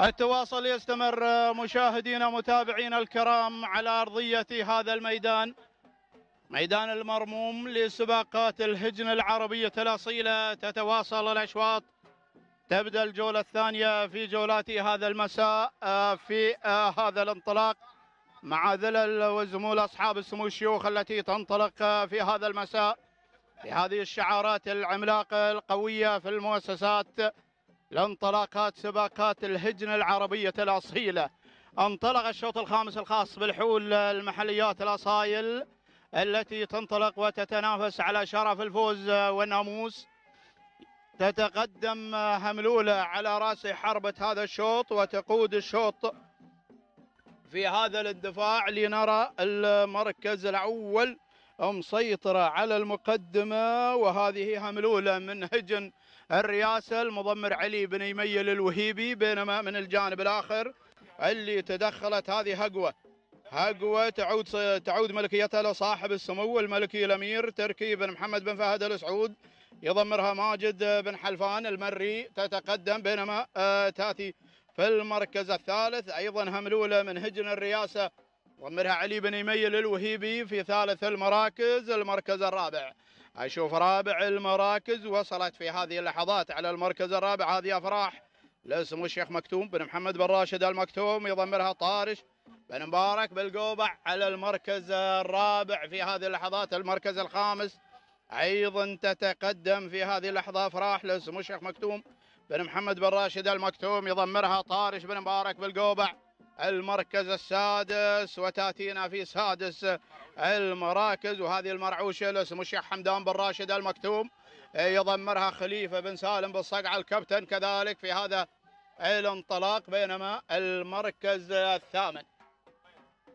التواصل يستمر مشاهدينا متابعينا الكرام على أرضية هذا الميدان ميدان المرموم لسباقات الهجن العربية الأصيلة تتواصل الأشواط تبدأ الجولة الثانية في جولات هذا المساء آه، في آه، هذا الانطلاق مع ذلل وزمول أصحاب السمو الشيوخ التي تنطلق آه، في هذا المساء بهذه الشعارات العملاقة القوية في المؤسسات لانطلاقات سباقات الهجنة العربية الأصيلة انطلق الشوط الخامس الخاص بالحول المحليات الأصايل التي تنطلق وتتنافس على شرف الفوز والناموس تتقدم هملولة على رأس حربة هذا الشوط وتقود الشوط في هذا الاندفاع لنرى المركز الأول مسيطرة على المقدمة وهذه هملولة من هجن الرئاسة المضمر علي بن يميل الوهيبي بينما من الجانب الآخر اللي تدخلت هذه هقوة هقوة تعود تعود ملكيتها لصاحب السمو الملكي الأمير تركي بن محمد بن فهد آل سعود يضمرها ماجد بن حلفان المري تتقدم بينما آه، تاتي في المركز الثالث أيضا هملولة من هجن الرئاسة ضمرها علي بن يميل الوهيبي في ثالث المراكز المركز الرابع أشوف رابع المراكز وصلت في هذه اللحظات على المركز الرابع هذه أفراح لاسم الشيخ مكتوم بن محمد بن راشد المكتوم يضمرها طارش بن مبارك بالقوبع على المركز الرابع في هذه اللحظات المركز الخامس أيضا تتقدم في هذه اللحظة أفراح لاسم الشيخ مكتوم بن محمد بن راشد المكتوم يضمرها طارش بن مبارك بالقوبع المركز السادس وتاتينا في سادس المراكز وهذه المرعوشه لاسم الشيخ حمدان بن راشد المكتوم إيه، يضمرها خليفه بن سالم بالصقعه الكابتن كذلك في هذا الانطلاق بينما المركز الثامن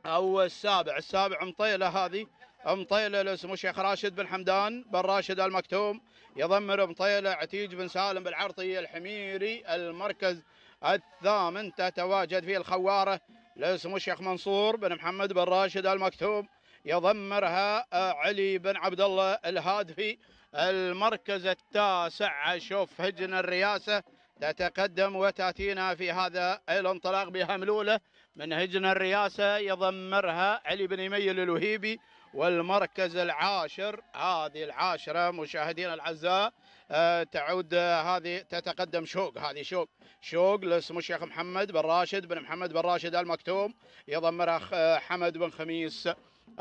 او السابع السابع مطيله هذه مطيله لاسم الشيخ راشد بن حمدان بن راشد المكتوم يضمر مطيله عتيج بن سالم بالعرطي الحميري المركز الثامن تتواجد فيه الخواره لاسم الشيخ منصور بن محمد بن راشد المكتوم يضمرها آه، علي بن عبد الله الهادفي المركز التاسع شوف هجن الرياسة تتقدم وتأتينا في هذا الانطلاق ملوله من هجن الرياسة يضمرها علي بن يميل الوهيبي والمركز العاشر هذه العاشرة مشاهدينا الأعزاء آه، تعود آه، هذه تتقدم شوق هذه شوق شوق لاسمه الشيخ محمد بن راشد بن محمد بن راشد المكتوم يضمرها حمد بن خميس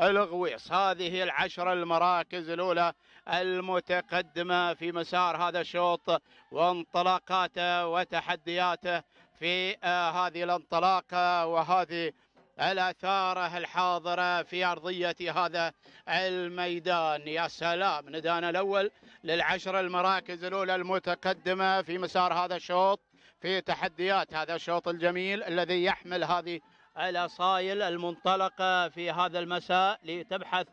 الغويص هذه هي العشر المراكز الأولى المتقدمة في مسار هذا الشوط وانطلاقاته وتحدياته في آه، هذه الانطلاقة وهذه الأثارة الحاضرة في أرضية هذا الميدان يا سلام ندانا الأول للعشر المراكز الأولى المتقدمة في مسار هذا الشوط في تحديات هذا الشوط الجميل الذي يحمل هذه الأصايل المنطلقة في هذا المساء لتبحث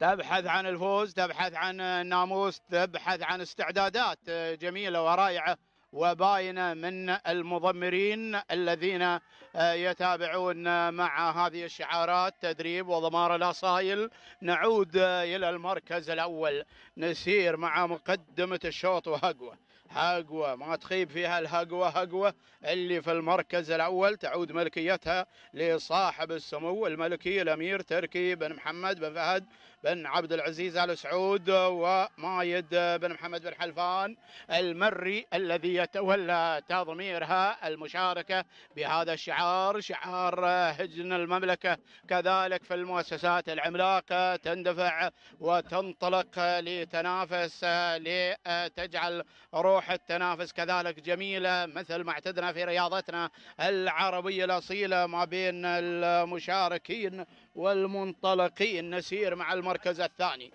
تبحث عن الفوز تبحث عن الناموس تبحث عن استعدادات جميلة ورائعة وباينة من المضمرين الذين يتابعون مع هذه الشعارات تدريب وضمار الأصايل نعود إلى المركز الأول نسير مع مقدمة الشوط وهقوه هقوة ما تخيب فيها الهقوة هقوة اللي في المركز الأول تعود ملكيتها لصاحب السمو الملكي الأمير تركي بن محمد بن فهد بن عبد العزيز ال سعود ومايد بن محمد بن حلفان المري الذي يتولى تضميرها المشاركه بهذا الشعار شعار هجن المملكه كذلك في المؤسسات العملاقه تندفع وتنطلق لتنافس لتجعل روح التنافس كذلك جميله مثل ما اعتدنا في رياضتنا العربيه الاصيله ما بين المشاركين والمنطلقين نسير مع المركز الثاني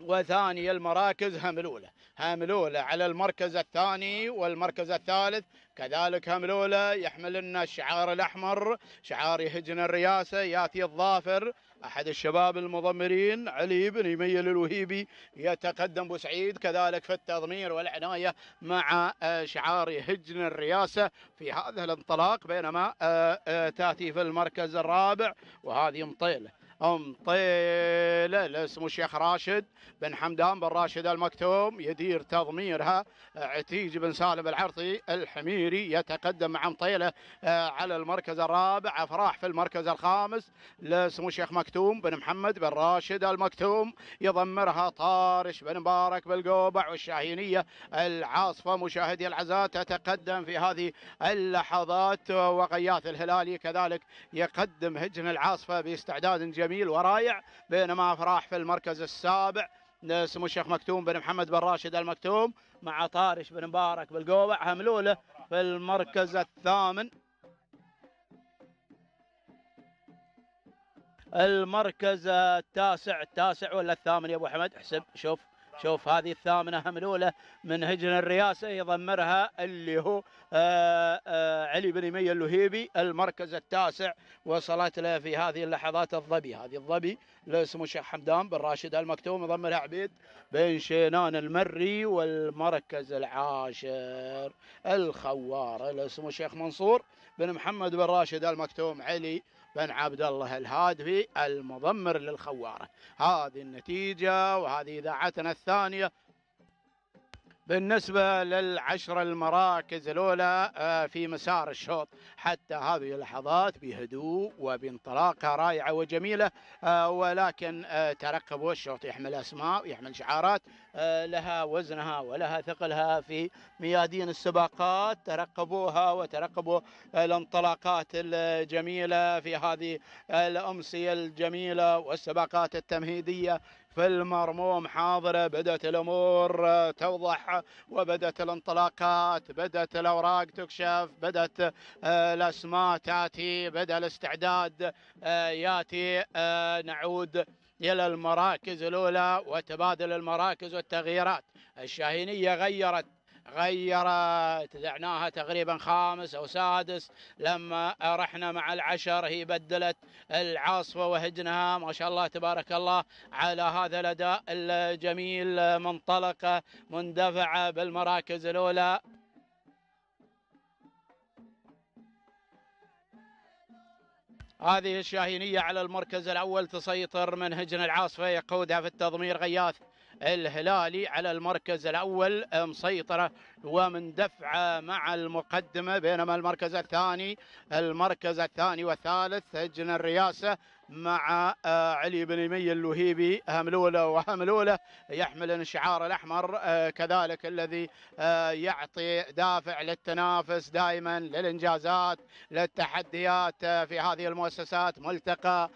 وثاني المراكز هم الأولى هملولة على المركز الثاني والمركز الثالث كذلك هملولة يحمل لنا الشعار الأحمر شعار يهجن الرياسة ياتي الظافر أحد الشباب المضمرين علي بن يميل الوهيبي يتقدم بسعيد كذلك في التضمير والعناية مع آه، شعار يهجن الرياسة في هذا الانطلاق بينما آه، آه، تأتي في المركز الرابع وهذه مطيله ام طيله لاسمه الشيخ راشد بن حمدان بن راشد المكتوم يدير تضميرها عتيج بن سالم العرطي الحميري يتقدم مع مطيله آه، على المركز الرابع افراح في المركز الخامس لاسمه الشيخ مكتوم بن محمد بن راشد المكتوم يضمرها طارش بن مبارك بالقوبع والشاهينيه العاصفه مشاهدي العزاء تتقدم في هذه اللحظات وغياث الهلالي كذلك يقدم هجن العاصفه باستعداد جميل جميل ورائع بينما فراح في المركز السابع سمو الشيخ مكتوم بن محمد بن راشد المكتوم مع طارش بن مبارك بالقوع هملوله في المركز الثامن المركز التاسع التاسع ولا الثامن يا ابو حمد احسب شوف شوف هذه الثامنة هملولة من هجن الرياسة يضمرها اللي هو آآ آه، آآ آه، علي بن يمية اللهيبي المركز التاسع وصلت له في هذه اللحظات الظبي هذه الظبي لاسمه شيخ حمدان بن راشد المكتوم يضمرها عبيد بن شينان المري والمركز العاشر الخوار لسمو شيخ منصور بن محمد بن راشد المكتوم علي بن عبد الله الهادفي المضمر للخوارة هذه النتيجة وهذه إذاعتنا الثانية بالنسبة للعشر المراكز الأولى آه، في مسار الشوط حتى هذه اللحظات بهدوء وبانطلاقة رائعة وجميلة آه، ولكن آه، ترقبوا الشوط يحمل أسماء ويحمل شعارات لها وزنها ولها ثقلها في ميادين السباقات ترقبوها وترقبوا الانطلاقات الجميلة في هذه الأمسية الجميلة والسباقات التمهيدية في المرموم حاضرة بدأت الأمور توضح وبدأت الانطلاقات بدأت الأوراق تكشف بدأت آه، الأسماء تأتي بدأ الاستعداد آه، يأتي آه، نعود إلى المراكز الأولى وتبادل المراكز والتغييرات الشاهينية غيرت غيرت دعناها تقريبا خامس أو سادس لما رحنا مع العشر هي بدلت العاصفة وهجنها ما شاء الله تبارك الله على هذا الأداء الجميل منطلقة مندفعة بالمراكز الأولى هذه الشاهينية على المركز الأول تسيطر من هجن العاصفة يقودها في التضمير غياث الهلالي على المركز الأول مسيطرة دفعة مع المقدمة بينما المركز الثاني المركز الثاني والثالث سجن الرياسة مع آه، علي بن مي اللهيبي هملولة وهملولة يحمل الشعار الأحمر آه، كذلك الذي آه، يعطي دافع للتنافس دائما للإنجازات للتحديات في هذه المؤسسات ملتقى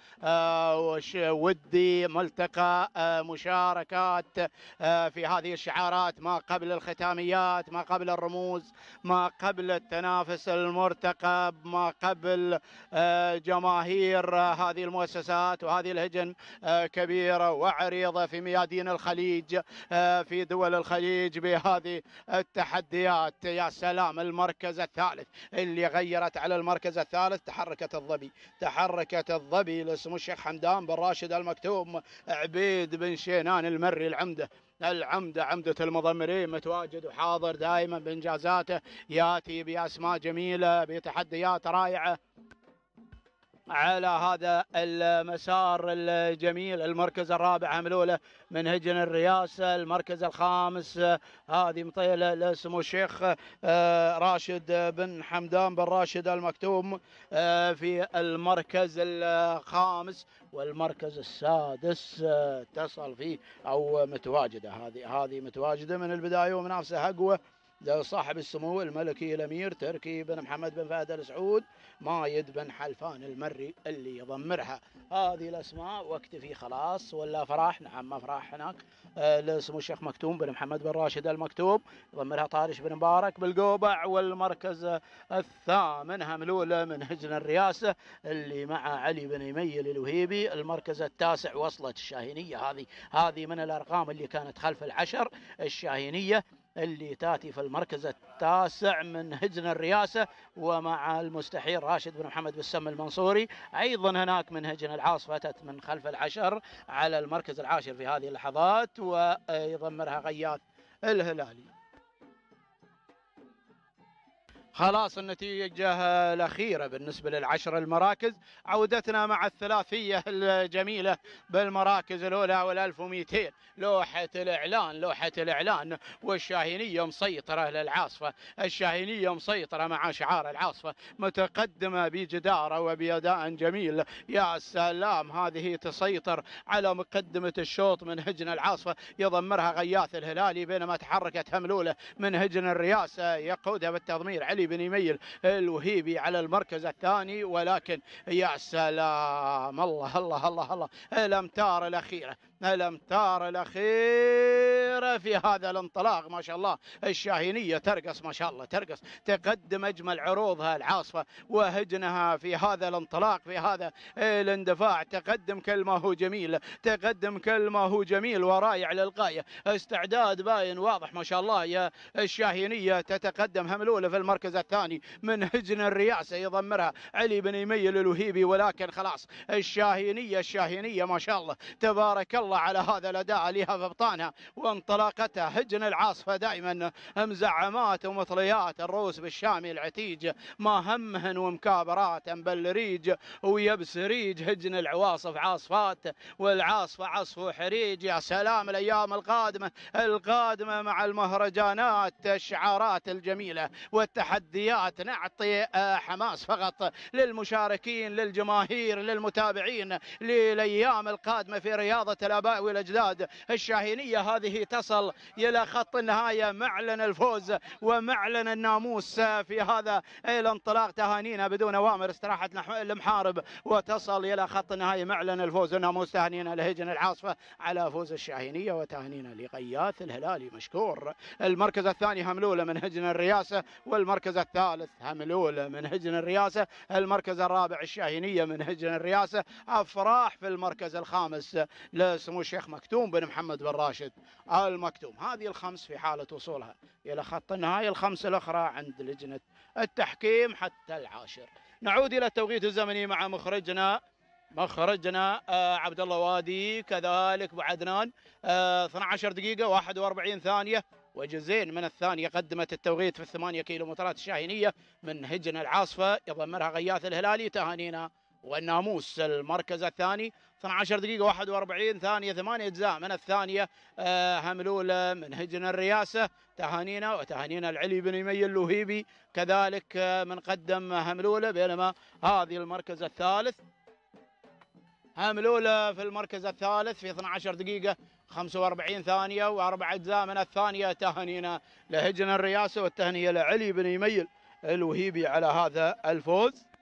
ودي ملتقى مشاركات في هذه الشعارات ما قبل الختاميات ما قبل الرموز ما قبل التنافس المرتقب ما قبل جماهير هذه المؤسسات المؤسسات وهذه الهجن آه، كبيرة وعريضة في ميادين الخليج آه، في دول الخليج بهذه التحديات يا سلام المركز الثالث اللي غيرت على المركز الثالث تحركة الظبي تحركة الظبي لاسم الشيخ حمدان بن راشد المكتوم عبيد بن شينان المري العمده العمدة عمدة المضمرين متواجد وحاضر دائما بإنجازاته يأتي بأسماء جميلة بتحديات رائعة على هذا المسار الجميل المركز الرابع هملوله من هجن الرياسة المركز الخامس آه، هذه مطيلة لسمو الشيخ آه، راشد بن حمدان بن راشد المكتوم آه، في المركز الخامس والمركز السادس اتصل فيه او متواجده هذه هذه متواجده من البدايه ومنافسه اقوى لصاحب السمو الملكي الامير تركي بن محمد بن فهد السعود مايد بن حلفان المري اللي يضمرها هذه الاسماء واكتفي خلاص ولا فراح نعم ما فراح هناك آه، لسمو الشيخ مكتوم بن محمد بن راشد المكتوم يضمرها طارش بن مبارك بالقوبع والمركز الثامن هملوله من هجن الرئاسه اللي مع علي بن يميل الوهيبي المركز التاسع وصلت الشاهينيه هذه هذه من الارقام اللي كانت خلف العشر الشاهينيه اللي تاتي في المركز التاسع من هجن الرياسة ومع المستحيل راشد بن محمد بالسم المنصوري أيضا هناك من هجن العاص فتت من خلف العشر على المركز العاشر في هذه اللحظات ويضمرها غياث الهلالي خلاص النتيجة الأخيرة بالنسبة للعشر المراكز عودتنا مع الثلاثية الجميلة بالمراكز الأولى وال1200 لوحة الإعلان لوحة الإعلان والشاهينية مسيطرة للعاصفة الشاهينية مسيطرة مع شعار العاصفة متقدمة بجدارة وبأداء جميل يا سلام هذه تسيطر على مقدمة الشوط من هجن العاصفة يضمرها غياث الهلالي بينما تحركت هملولة من هجن الرياسة يقودها بالتضمير علي علي بن يميل الوهيبي على المركز الثاني ولكن يا سلام الله الله الله الله, الله الامتار الاخيره الامتار الاخيره في هذا الانطلاق ما شاء الله الشاهينيه ترقص ما شاء الله ترقص تقدم اجمل عروضها العاصفه وهجنها في هذا الانطلاق في هذا الاندفاع تقدم كل ما هو جميل تقدم كل ما هو جميل ورائع للغايه استعداد باين واضح ما شاء الله يا الشاهينيه تتقدم هملوله في المركز الثاني من هجن الرياسه يضمرها علي بن يميل الوهيبي ولكن خلاص الشاهينيه الشاهينيه ما شاء الله تبارك الله الله على هذا الأداء لها ابطانها وانطلاقتها هجن العاصفة دائما مزعمات ومطليات الروس بالشامي العتيج ما همهن ومكابرات بلريج ويبسريج هجن العواصف عاصفات والعاصفة عصف وحريج يا سلام الأيام القادمة القادمة مع المهرجانات الشعارات الجميلة والتحديات نعطي حماس فقط للمشاركين للجماهير للمتابعين للأيام القادمة في رياضة الاباء والاجداد الشاهينيه هذه تصل الى خط النهايه معلن الفوز ومعلن الناموس في هذا الانطلاق تهانينا بدون اوامر استراحت المحارب وتصل الى خط النهايه معلن الفوز والناموس تهانينا لهجن العاصفه على فوز الشاهينيه وتهانينا لغياث الهلالي مشكور المركز الثاني هملوله من هجن الرياسه والمركز الثالث هملوله من هجن الرياسه المركز الرابع الشاهينيه من هجن الرياسه افراح في المركز الخامس سمو الشيخ مكتوم بن محمد بن راشد آل مكتوم هذه الخمس في حالة وصولها إلى خط النهاية الخمس الأخرى عند لجنة التحكيم حتى العاشر نعود إلى التوقيت الزمني مع مخرجنا مخرجنا آه عبد الله وادي كذلك ابو عدنان آه 12 دقيقة 41 ثانية وجزئين من الثانية قدمت التوقيت في الثمانية كيلومترات الشاهينية من هجن العاصفة يضمرها غياث الهلالي تهانينا والناموس المركز الثاني 12 دقيقة 41 ثانية ثمانية أجزاء من الثانية هملول آه، من هجن الرياسة تهانينا وتهانينا العلي بن يمي اللوهيبي كذلك آه، من قدم هملولة بينما هذه المركز الثالث هملولة في المركز الثالث في 12 دقيقة 45 ثانية وأربع أجزاء من الثانية تهانينا لهجن الرياسة والتهنية لعلي بن يميل الوهيبي على هذا الفوز